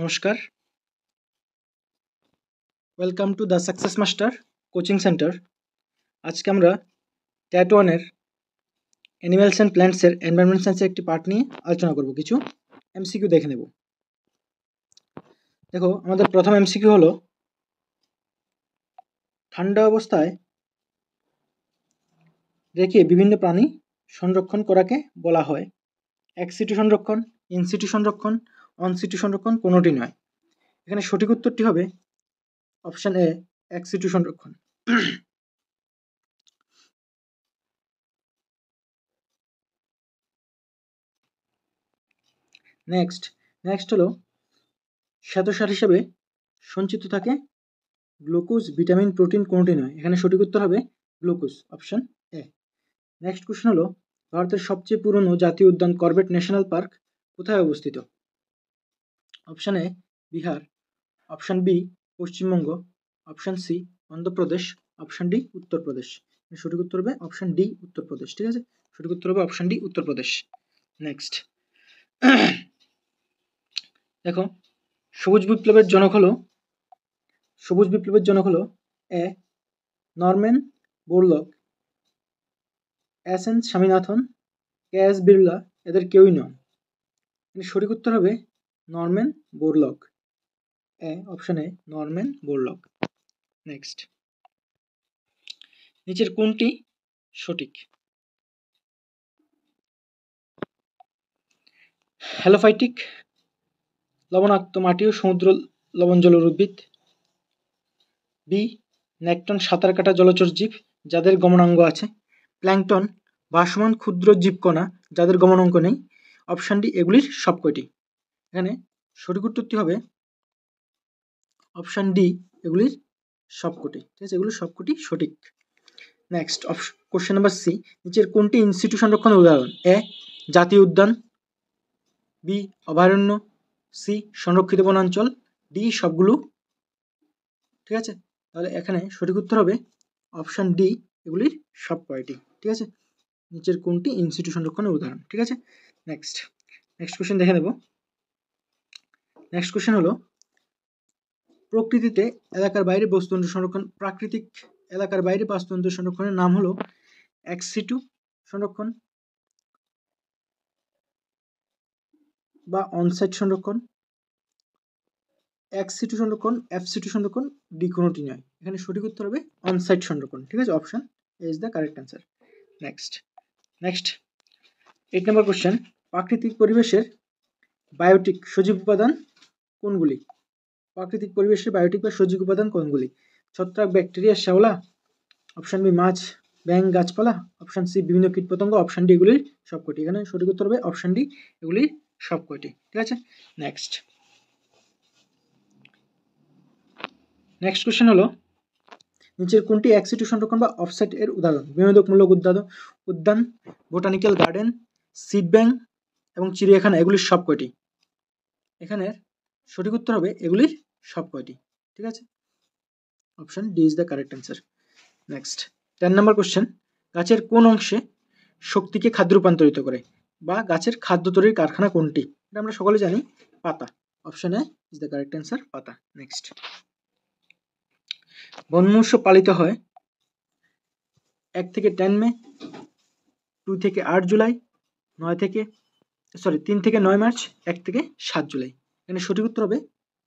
নমস্কার welcome to the success master coaching centre আজকে আমরা ট্যাট ওয়ানের অ্যানিমেলস অ্যান্ড প্ল্যান্টসের এনভায়রনমেন্ট সায়েন্সের একটি পার্ট নিয়ে আলোচনা করব কিছু এমসিকিউ দেখে নেব দেখো আমাদের প্রথম এমসিকিউ হলো ঠান্ডা অবস্থায় রেখে বিভিন্ন প্রাণী সংরক্ষণ করাকে বলা হয় এক সিটি সংরক্ষণ ইনসিটি সংরক্ষণ অনসিটু সংরক্ষণ কোনোটি নয় এখানে সঠিক উত্তরটি হবে অপশান এ এক সিটু সংরক্ষণ নেক্সট নেক্সট হলো শ্বেতসার হিসেবে সঞ্চিত থাকে গ্লুকোজ ভিটামিন প্রোটিন কোনোটি নয় এখানে সঠিক উত্তর হবে glucose option A next question হলো ভারতের সবচেয়ে পুরনো জাতীয় উদ্যান করবেট ন্যাশনাল পার্ক কোথায় অবস্থিত option A Bihar option B Paschimbanga option C Andhra Pradesh option D Uttar Pradesh সঠিক উত্তর হবে অপশান ডি উত্তরপ্রদেশ ঠিক আছে সঠিক উত্তর হবে অপশান ডি উত্তরপ্রদেশ নেক্সট দেখো সবুজ বিপ্লবের জনক হলো সবুজ বিপ্লবের জনক হলো A Norman Borlaug S N Swaminathan K S Birla এদের কেউই নন মানে সঠিক উত্তর হবে নর্ম্যান বোরলক এ অপশানে নর্ম্যান বোরলক নেক্সট নিচের কোনটি সঠিক হ্যালোফাইটিক লবণাক্ত মাটি ও সমুদ্র লবণ জল উদ্ভিদ বি ন্যাকটন সাঁতার কাটা জলচর জীব যাদের গমনাঙ্গ আছে প্ল্যাংটন ভাসমান ক্ষুদ্র জীবকণা যাদের গমনাঙ্গ নেই অপশানটি ডি এগুলির সবকটি এখানে সঠিক উত্তরটি হবে অপশান ডি এগুলির সবকটি ঠিক আছে এগুলির সবকটি সঠিক next option question number C নিচের কোনটি ইনস্টিটিউট সংরক্ষণের উদাহরণ এ জাতীয় উদ্যান বি অভয়ারণ্য সি সংরক্ষিত বনাঞ্চল ডি সবগুলো ঠিক আছে তাহলে এখানে সঠিক উত্তর হবে অপশান ডি এগুলির সব কয়টি ঠিক আছে নিচের কোনটি ইনস্টিটিউট সংরক্ষণের উদাহরণ ঠিক আছে নেক্সট নেক্সট কোশ্চেন দেখে নেব নেক্সট কোশ্চেন হলো প্রকৃতিতে এলাকার বাইরে বাস্তুতন্ত্র সংরক্ষণ প্রাকৃতিক এলাকার বাইরে বাস্তুতন্ত্র সংরক্ষণের নাম হলো এক্সিটু সংরক্ষণ বা অনসাইট সংরক্ষণ এক্সিটু সংরক্ষণ এফসিটু সংরক্ষণ ডি কোনোটি নয় এখানে সঠিক উত্তর হবে অনসাইট সংরক্ষণ ঠিক আছে option is the correct answer next next eight number question প্রাকৃতিক পরিবেশের বায়োটিক সজীব উপাদান কোনগুলি প্রাকৃতিক পরিবেশে বায়োটিক বা সজীব উপাদান কোনগুলি ছত্রাক ব্যাকটেরিয়া শ্যাওলা অপশান বি মাছ ব্যাং গাছপালা অপশান সি বিভিন্ন কীটপতঙ্গ অপশান ডি এগুলির সবকটি এখানে সঠিক উত্তর হবে অপশান ডি এগুলি সবকটি ঠিক আছে নেক্সট নেক্সট কোয়েশ্চেন হলো নিচের কোনটি অ্যাক্সিটিউ সংরক্ষণ বা অফসাইট এর উদাহরণ বিনোদকমূলক উদ্যান উদ্যান বোটানিক্যাল গার্ডেন সিড ব্যাং এবং চিড়িয়াখানা এগুলির সবকটি এখানের সঠিক উত্তর হবে এগুলি সব কয়টি ঠিক আছে option D is the correct answer next ten number question গাছের কোন অংশে শক্তিকে খাদ্য রূপান্তরিত করে বা গাছের খাদ্য তৈরির কারখানা কোনটি এটা আমরা সকলে জানি পাতা option A is the correct answer পাতা নেক্সট বনমূর্ষ পালিত হয় এক থেকে টেন মে টু থেকে আট জুলাই নয় থেকে সরি তিন থেকে নয় মার্চ এক থেকে সাত জুলাই এখানে সঠিক উত্তর হবে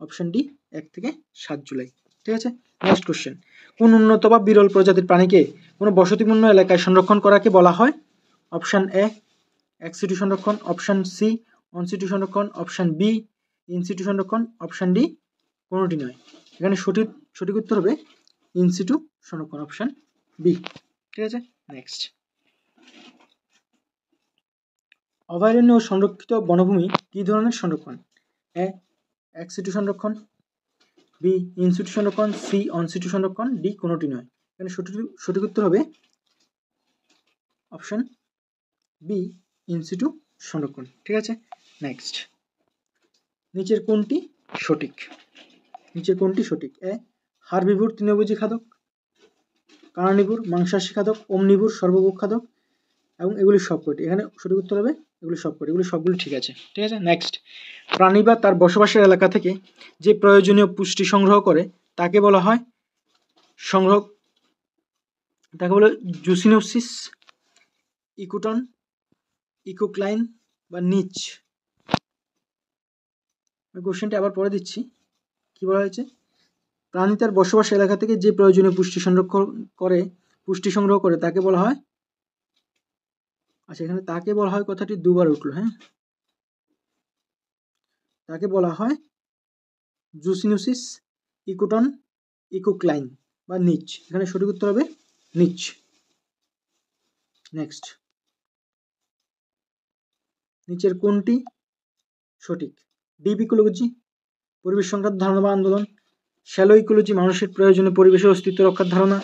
অপশন ডি এক থেকে সাত জুলাই ঠিক আছে নেক্সট কোশ্চেন কোন উন্নত বা বিরল প্রজাতির প্রাণীকে কোনো বসতিপূর্ণ এলাকায় সংরক্ষণ করাকে বলা হয় অপশান এ এক্সিটিউ সংরক্ষণ অপশান সি অনসিটিউ সংরক্ষণ অপশান বি ইনস্টিটিউ সংরক্ষণ অপশান ডি কোনোটি নয় এখানে সঠিক সঠিক উত্তর হবে ইনস্টিটিউ সংরক্ষণ অপশান বি ঠিক আছে নেক্সট অভয়ারণ্য ও সংরক্ষিত বনভূমি কী ধরনের সংরক্ষণ এ এক্সিটিউশন রক্ষণ বি ইনস্টিটিউশন রক্ষণ সি অনস্টিটিউশন রক্ষণ ডি কোনোটি নয় এখানে সঠিক সঠিক উত্তর হবে অপশন বি ইনস্টিটিউ সংরক্ষণ ঠিক আছে নেক্সট নিচের কোনটি সঠিক নিচের কোনটি সঠিক এ হারবিভোর তৃণভোজী খাদক কারণিভোর মাংসাশী খাদক অমনিভোর সর্বভোগ খাদক এবং এগুলি সবকটি এখানে সঠিক উত্তর হবে এগুলো সব করে এগুলো সবগুলো ঠিক আছে ঠিক আছে নেক্সট প্রাণী বা তার বসবাসের এলাকা থেকে যে প্রয়োজনীয় পুষ্টি সংগ্রহ করে তাকে বলা হয় সংগ্রহ তাকে বলে জুসিনোসিস ইকোটন ইকোক্লাইন বা নিচ কোশ্চেনটা আবার পরে দিচ্ছি কী বলা হয়েছে প্রাণী তার বসবাস এলাকা থেকে যে প্রয়োজনীয় পুষ্টি সংরক্ষণ করে পুষ্টি সংগ্রহ করে তাকে বলা হয় আচ্ছা এখানে তাকে বলা হয় কথাটি দুবার উঠলো হ্যাঁ তাকে বলা হয় জুসিনোসিস ইকোটন ইকোক্লাইন বা নিচ এখানে সঠিক উত্তর হবে নিচ নেক্সট নিচের কোনটি সঠিক ডিপ ইকোলজি পরিবেশ সংক্রান্ত ধারণা বা আন্দোলন শ্যালো ইকোলজি মানুষের প্রয়োজনে পরিবেশের অস্তিত্ব রক্ষার ধারণা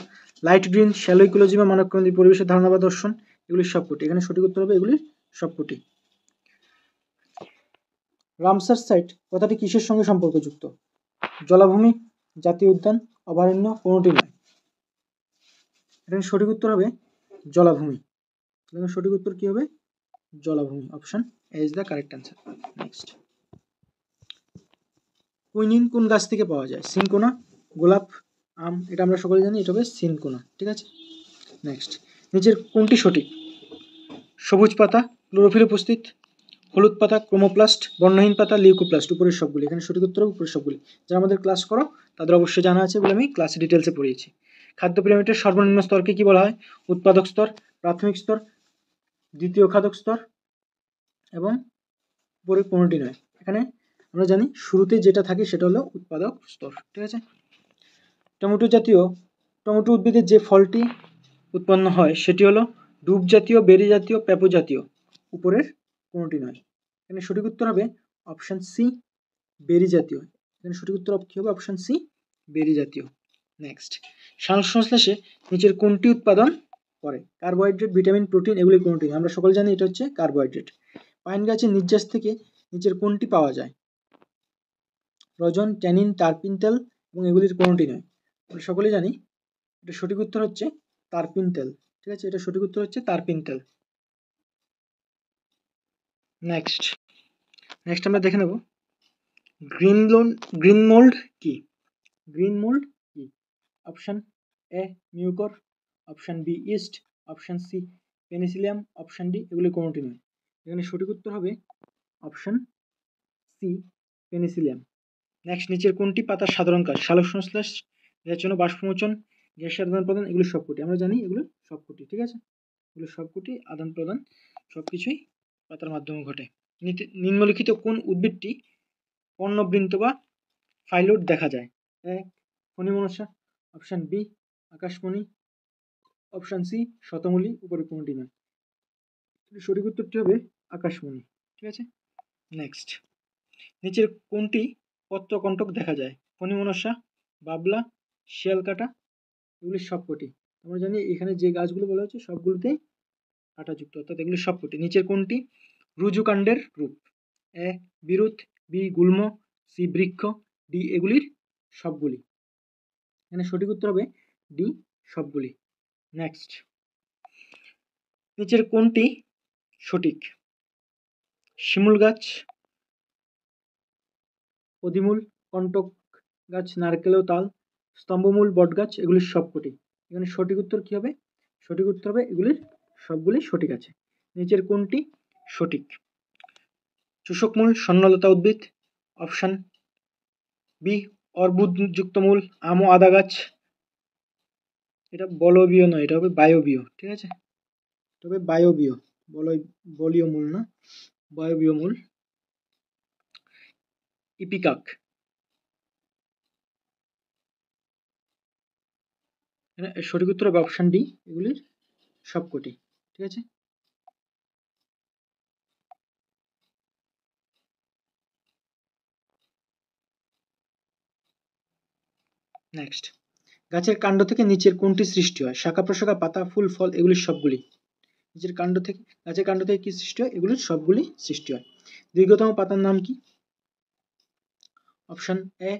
লাইট গ্রিন শ্যালো ইকোলজি বা মানবকেন্দ্রিক পরিবেশের ধারণা বা দর্শন এগুলি সবকটি এখানে সঠিক উত্তর হবে এগুলির সবকটি রামসার সাইট কথাটি কিসের সঙ্গে সম্পর্কযুক্ত জলাভূমি জাতীয় উদ্যান অভয়ারণ্য কোনোটি নয় এখানে সঠিক উত্তর হবে জলাভূমি এখানে সঠিক উত্তর কী হবে জলাভূমি option A is the correct answer next quinine কোন গাছ থেকে পাওয়া যায় সিনকোনা গোলাপ আম এটা আমরা সকলে জানি এটা হবে সিনকোনা ঠিক আছে নেক্সট নিচের কোনটি সঠিক সবুজ পাতা ক্লোরোফিল উপস্থিত হলুদ পাতা ক্রোমোপ্লাস্ট বর্ণহীন পাতা লিউকোপ্লাস্ট উপরের সবগুলি এখানে সঠিক উত্তর উপরের সবগুলি যারা আমাদের ক্লাস করো তাদের অবশ্যই জানা আছে বলে আমি ক্লাসে ডিটেলসে পড়িয়েছি খাদ্য পিরামিডের সর্বনিম্ন স্তরকে কি বলা হয় উৎপাদক স্তর প্রাথমিক স্তর দ্বিতীয় খাদক স্তর এবং উপরে কোনোটি নয় এখানে আমরা জানি শুরুতে যেটা থাকে সেটা হলো উৎপাদক স্তর ঠিক আছে টমেটো জাতীয় টমেটো উদ্ভিদের যে ফলটি উৎপন্ন হয় সেটি হলো ডুব জাতীয় বেরি জাতীয় পেপো জাতীয় উপরের কোনোটি নয় এখানে সঠিক উত্তর হবে অপশান সি বেরি জাতীয় এখানে সঠিক উত্তর কী হবে অপশান সি বেরি জাতীয় নেক্সট শ্বাসসংশ্লেষে নিচের কোনটি উৎপাদন করে কার্বোহাইড্রেট ভিটামিন প্রোটিন এগুলি কোনটি আমরা সকলে জানি এটা হচ্ছে কার্বোহাইড্রেট পাইন গাছের নির্যাস থেকে নিচের কোনটি পাওয়া যায় রজন ট্যানিন টার্পিন তেল এবং এগুলির কোনটি নয় আমরা সকলেই জানি এটা সঠিক উত্তর হচ্ছে টার্পিন তেল ঠিক আছে এটা সঠিক উত্তর হচ্ছে তারপিনতেল নেক্সট নেক্সট আমরা দেখে নেব গ্রিন লোন গ্রিন মোল্ড কি গ্রিন মোল্ড কি option A mucor option B yeast option C penicillium option D এগুলি কোনোটি নয় এখানে সঠিক উত্তর হবে অপশান সি পেনিসিলিয়াম নেক্সট নিচের কোনটি পাতার সাধারণ কাজ সালোকসংশ্লেষ রেচন বাষ্পমোচন গ্যাসের আদান প্রদান এগুলো সবকটি আমরা জানি এগুলো সবকটি ঠিক আছে এগুলো সবকটি আদান প্রদান সব কিছুই পাতার মাধ্যমে ঘটে নিম্নলিখিত কোন উদ্ভিদটি পর্ণবৃন্ত বা ফাইলোট দেখা যায় এক মনসা অপশান বি আকাশমণি অপশান সি শতমূলি উপরে কোনটি নয় সঠিক উত্তরটি হবে আকাশমণি ঠিক আছে নেক্সট নিচের কোনটি পত্রকণ্টক দেখা যায় মনসা বাবলা কাটা এগুলি সবকটি আমরা জানি এখানে যে গাছগুলো বলা হচ্ছে সবগুলোতেই আটাযুক্ত অর্থাৎ এগুলি সবকটি নিচের কোনটি রুজুকাণ্ডের রূপ এ বিরুদ্ধ বি গুল্ম সি বৃক্ষ ডি এগুলির সবগুলি এখানে সঠিক উত্তর হবে ডি সবগুলি নেক্সট নিচের কোনটি সঠিক শিমুল গাছ অধিমূল কণ্টক গাছ নারকেল তাল স্তম্ভমূল বটগাছ এগুলির সবকটি এখানে সঠিক উত্তর কী হবে সঠিক উত্তর হবে এগুলির সবগুলি সঠিক আছে নিচের কোনটি সঠিক চুষকমূল স্বর্ণলতা উদ্ভিদ অপশান বি অর্বুদযুক্ত মূল আম ও আদা গাছ এটা বলবীয় নয় এটা হবে বায়বীয় ঠিক আছে এটা হবে বায়বীয় বলয় বলীয় মূল না বায়বীয় মূল ইপিকাক সঠিক উত্তর হবে অপশান ডি এগুলির সবকটি ঠিক আছে নেক্সট গাছের কাণ্ড থেকে নিচের কোনটি সৃষ্টি হয় শাখা প্রশাখা পাতা ফুল ফল এগুলি সবগুলি নিচের কাণ্ড থেকে গাছের কাণ্ড থেকে কি সৃষ্টি হয় এগুলির সবগুলি সৃষ্টি হয় দীর্ঘতম পাতার নাম কি option A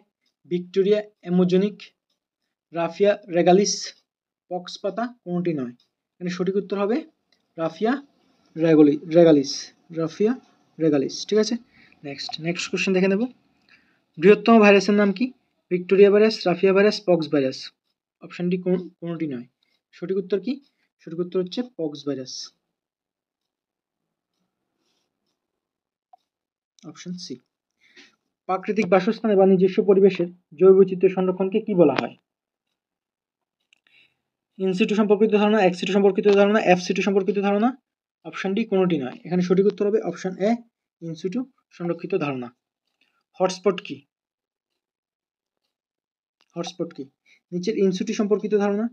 Victoria amazonica Raphia regalis pox পাতা কোনোটি নয় এখানে সঠিক উত্তর হবে রাফিয়া রেগলি রেগালিস রাফিয়া রেগালিস ঠিক আছে নেক্সট নেক্সট কোশ্চেন দেখে নেব বৃহত্তম ভাইরাসের নাম কি Victoria virus Raphia virus pox virus অপশানটি কোন কোনোটি নয় সঠিক উত্তর কি সঠিক উত্তর হচ্ছে পক্স ভাইরাস অপশন সি প্রাকৃতিক বাসস্থানে বা নিজস্ব পরিবেশের জৈব চিত্র সংরক্ষণকে কি বলা হয় ইনসিটু সম্পর্কিত ধারণা এক্সিটু সম্পর্কিত ধারণা এফ সিটু সম্পর্কিত ধারণা অপশান ডি কোনোটি নয় এখানে সঠিক উত্তর হবে অপশান এ ইনসিটু সংরক্ষিত ধারণা হটস্পট কি হটস্পট কি নিচের ইনসিটু সম্পর্কিত ধারণা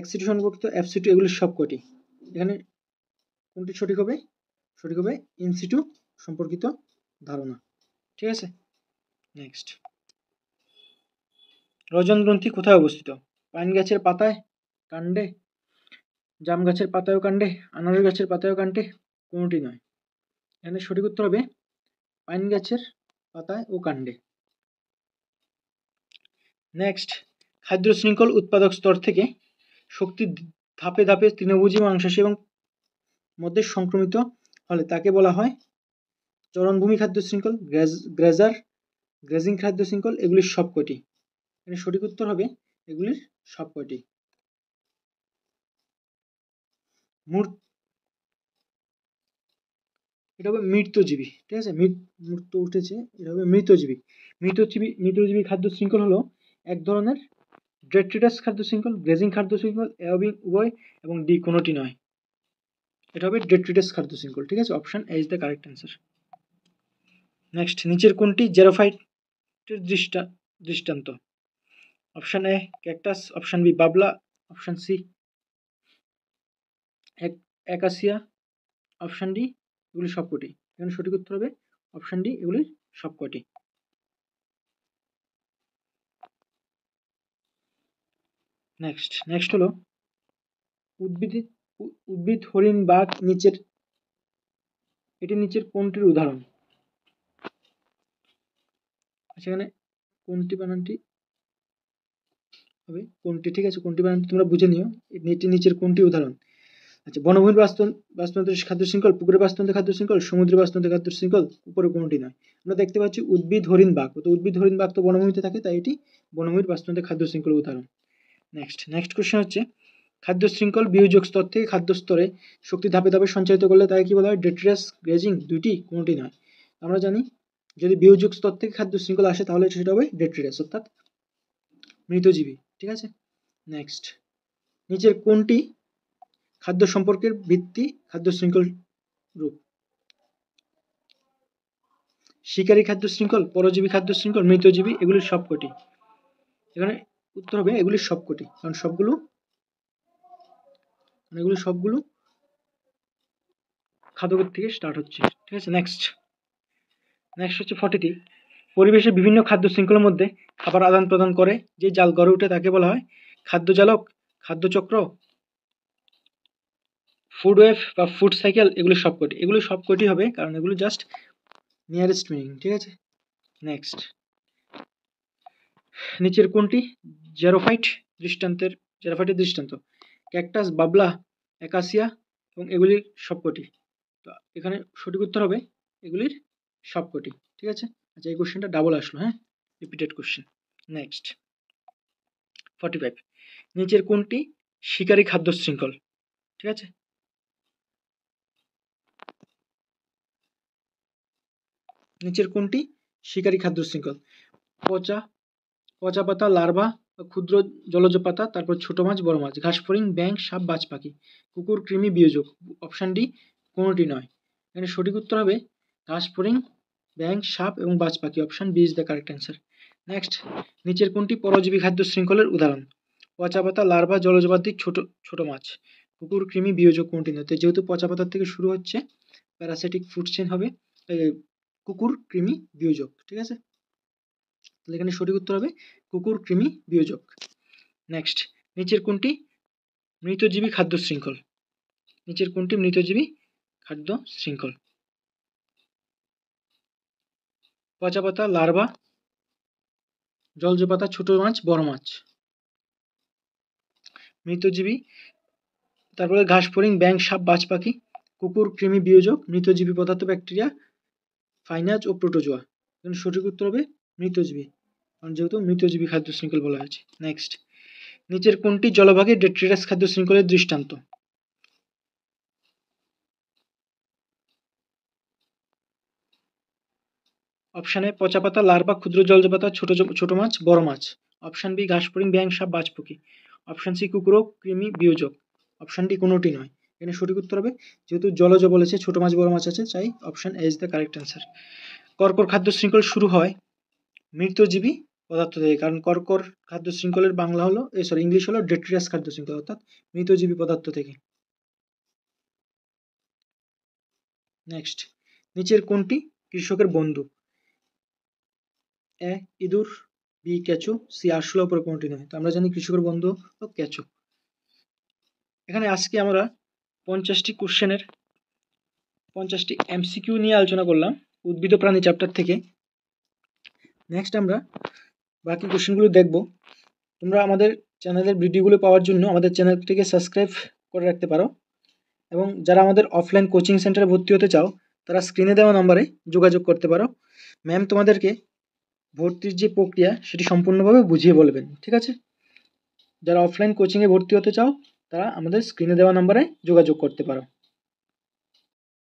এক্সিটু সম্পর্কিত এফ সিটু এগুলি সব কটি এখানে কোনটি সঠিক হবে সঠিক হবে ইনসিটু সম্পর্কিত ধারণা ঠিক আছে নেক্সট রজনগ্রন্থি কোথায় অবস্থিত পাইন গাছের পাতায় কাণ্ডে জাম গাছের পাতায়ও কাণ্ডে আনারস গাছের পাতায়ও কাণ্ডে কোনোটি নয় এখানে সঠিক উত্তর হবে পাইন গাছের পাতায় ও কাণ্ডে নেক্সট খাদ্য শৃঙ্খল উৎপাদক স্তর থেকে শক্তি ধাপে ধাপে তৃণভোজী মাংসাশী এবং মধ্যে সংক্রমিত হলে তাকে বলা হয় চরণভূমি খাদ্য শৃঙ্খল গ্রেজার গ্রেজিং খাদ্য শৃঙ্খল এগুলির সবকটি এখানে সঠিক উত্তর হবে এগুলির সবকটি এটা হবে মৃতজীবী ঠিক আছে মৃত উঠেছে এটা হবে মৃতজীবী মৃতজীবী মৃতজীবী খাদ্য শৃঙ্খল হলো এক ধরনের ড্রেট্রিটাস খাদ্য শৃঙ্খল গ্রেজিং খাদ্য শৃঙ্খল অ্যারোবিক উভয় এবং ডি কোনোটি নয় এটা হবে ডেট্রিটাস খাদ্য শৃঙ্খল ঠিক আছে option A is the correct answer next নিচের কোনটি জেরোফাইটের দৃষ্টা দৃষ্টান্ত option A cactus option B বাবলা অপশান সি এক একাশিয়া অপশান ডি এগুলি সবকটি এখানে সঠিক উত্তর হবে অপশান ডি এগুলি সবকটি নেক্সট নেক্সট হলো উদ্ভিদ উদ্ভিদ হরিণ বাঘ নিচের এটি নিচের কোনটির উদাহরণ সেখানে আচ্ছা, কোনটি বানানটি হবে কোনটি ঠিক আছে কোনটি বানানটি তোমরা বুঝে নিও এটি নিচের কোনটি উদাহরণ আচ্ছা বনভূমির বাস্তব খাদ্য শৃঙ্খল পুকুরের বাস্তবতন্ত্র খাদ্য শৃঙ্খল সমুদ্রের বাস্তবতন্ত্র খাদ্য শৃঙ্খল উপরে কোনোটি নয় আমরা দেখতে পাচ্ছি উদ্ভিদ হরিণ বাঘ তো উদ্ভিদ হরিণ বাঘ তো বনভূমিতে থাকে তাই এটি বনভূমির বাস্তবতন্ত্র খাদ্য শৃঙ্খল উদাহরণ নেক্সট নেক্সট কোশ্চেন হচ্ছে খাদ্য শৃঙ্খল বিয়োজক স্তর থেকে খাদ্য স্তরে শক্তি ধাপে ধাপে সঞ্চালিত করলে তাকে কি বলা হয় ডেট্রেস গ্রেজিং দুইটি কোনোটি নয় আমরা জানি যদি বিয়োজক স্তর থেকে খাদ্য শৃঙ্খল আসে তাহলে সেটা হবে ডেট্রেস অর্থাৎ মৃতজীবী ঠিক আছে নেক্সট নিচের কোনটি খাদ্য সম্পর্কের ভিত্তি খাদ্য শৃঙ্খল রূপ শিকারী খাদ্য শৃঙ্খল পরজীবী খাদ্য শৃঙ্খল মৃতজীবী এগুলি সবকটি এখানে উত্তর হবে এগুলি সবকটি কারণ সবগুলো এগুলো সবগুলো খাদকের থেকে স্টার্ট হচ্ছে ঠিক আছে নেক্সট নেক্সট হচ্ছে ফর্টিটি পরিবেশে বিভিন্ন খাদ্য শৃঙ্খলের মধ্যে খাবার আদান প্রদান করে যে জাল গড়ে উঠে তাকে বলা হয় খাদ্য জালক খাদ্যচক্র ফুড ওয়েভ বা ফুড সাইকেল এগুলো সবকটি এগুলো সবকটি হবে কারণ এগুলো জাস্ট নিয়ারেস্ট মিনিং ঠিক আছে নেক্সট নিচের কোনটি জেরোফাইট দৃষ্টান্তের জেরোফাইটের দৃষ্টান্ত ক্যাকটাস বাবলা একাশিয়া এবং এগুলির সবকটি তো এখানে সঠিক উত্তর হবে এগুলির সবকটি ঠিক আছে আচ্ছা এই কোশ্চেনটা ডাবল আসলো হ্যাঁ repeated question next forty five নিচের কোনটি শিকারী খাদ্য শৃঙ্খল ঠিক আছে নিচের কোনটি শিকারী খাদ্য শৃঙ্খল পচা পচা পাতা লার্ভা ক্ষুদ্র জলজ পাতা তারপর ছোট মাছ বড় মাছ ফরিং ব্যাংক সাপ বাজ পাখি কুকুর কৃমি বিয়োজক অপশান ডি কোনোটি নয় এখানে সঠিক উত্তর হবে ফরিং ব্যাংক সাপ এবং বাজ পাখি option B is the correct answer next নিচের কোনটি পরজীবী খাদ্য শৃঙ্খলের উদাহরণ পচা পাতা লার্ভা জলজবাধিক ছোট ছোট মাছ কুকুর কৃমি বিয়োজক কোনটি নয় যেহেতু পচা পাতার থেকে শুরু হচ্ছে প্যারাসাইটিক ফুড চেন হবে কুকুর কৃমি বিয়োজক ঠিক আছে তাহলে এখানে সঠিক উত্তর হবে কুকুর কৃমি বিয়োজক নেক্সট নিচের কোনটি মৃতজীবী খাদ্য শৃঙ্খল নিচের কোনটি মৃতজীবী খাদ্য শৃঙ্খল পচা পাতা লার্ভা জলজ পাতা ছোট মাছ বড় মাছ মৃতজীবী তারপরে ঘাস ফড়িং ব্যাং সাপ বাজ পাখি কুকুর কৃমি বিয়োজক মৃতজীবী পদার্থ ব্যাকটেরিয়া ফাইনাজ ও প্রোটোজোয়া এখানে সঠিক উত্তর হবে মৃতজীবী কারণ যেহেতু মৃতজীবী খাদ্য শৃঙ্খল বলা হয়েছে নেক্সট নিচের কোনটি জলভাগে ডেট্রিটাস খাদ্য শৃঙ্খলের দৃষ্টান্ত অপশানে পচা পাতা লার্ভা ক্ষুদ্র জলজপাতা ছোট ছোট মাছ বড় মাছ অপশান বি ঘাসফড়িং ব্যাং সাপ বাজপুকি অপশান সি কুকুরো কৃমি বিয়োজক অপশানটি কোনোটি নয় এখানে সঠিক উত্তর হবে যেহেতু জলজ বলেছে ছোট মাছ বড় মাছ আছে চাই option A is the correct answer কর্কর খাদ্য শৃঙ্খল শুরু হয় মৃতজীবী পদার্থ থেকে কারণ কর্কর খাদ্য শৃঙ্খলের বাংলা হলো এই সরি ইংলিশ হলো ডেট্রিয়াস খাদ্য শৃঙ্খল অর্থাৎ মৃতজীবী পদার্থ থেকে নেক্সট নিচের কোনটি কৃষকের বন্ধু এ ইঁদুর বি ক্যাচু সি আরশোলা উপরে কোনটি নয় তো আমরা জানি কৃষকের বন্ধু ও ক্যাচো এখানে আজকে আমরা পঞ্চাশটি কোশ্চেনের পঞ্চাশটি এমসিকিউ নিয়ে আলোচনা করলাম উদ্ভিদ প্রাণী চ্যাপ্টার থেকে নেক্সট আমরা বাকি কোশ্চেনগুলো দেখব তোমরা আমাদের চ্যানেলের ভিডিওগুলো পাওয়ার জন্য আমাদের চ্যানেলটিকে সাবস্ক্রাইব করে রাখতে পারো এবং যারা আমাদের অফলাইন কোচিং সেন্টারে ভর্তি হতে চাও তারা স্ক্রিনে দেওয়া নম্বরে যোগাযোগ করতে পারো ম্যাম তোমাদেরকে ভর্তির যে প্রক্রিয়া সেটি সম্পূর্ণভাবে বুঝিয়ে বলবেন ঠিক আছে যারা অফলাইন কোচিংয়ে ভর্তি হতে চাও তারা আমাদের স্ক্রিনে দেওয়া নাম্বারে যোগাযোগ করতে পারো